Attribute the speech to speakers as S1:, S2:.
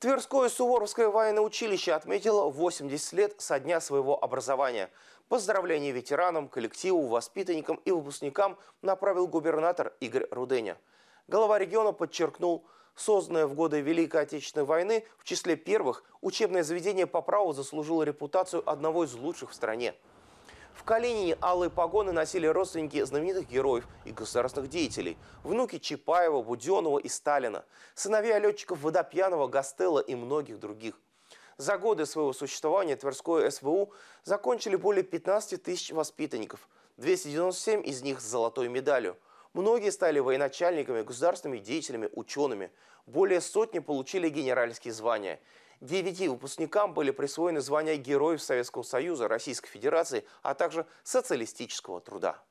S1: Тверское Суворовское военное училище отметило 80 лет со дня своего образования. Поздравления ветеранам, коллективу, воспитанникам и выпускникам направил губернатор Игорь Руденя. Глава региона подчеркнул, созданное в годы Великой Отечественной войны в числе первых учебное заведение по праву заслужило репутацию одного из лучших в стране – в Калинине алые погоны носили родственники знаменитых героев и государственных деятелей, внуки Чапаева, Буденова и Сталина, сыновья летчиков Водопьянова, Гастелла и многих других. За годы своего существования Тверское СВУ закончили более 15 тысяч воспитанников, 297 из них с золотой медалью. Многие стали военачальниками, государственными деятелями, учеными. Более сотни получили генеральские звания – Девяти выпускникам были присвоены звания Героев Советского Союза, Российской Федерации, а также социалистического труда.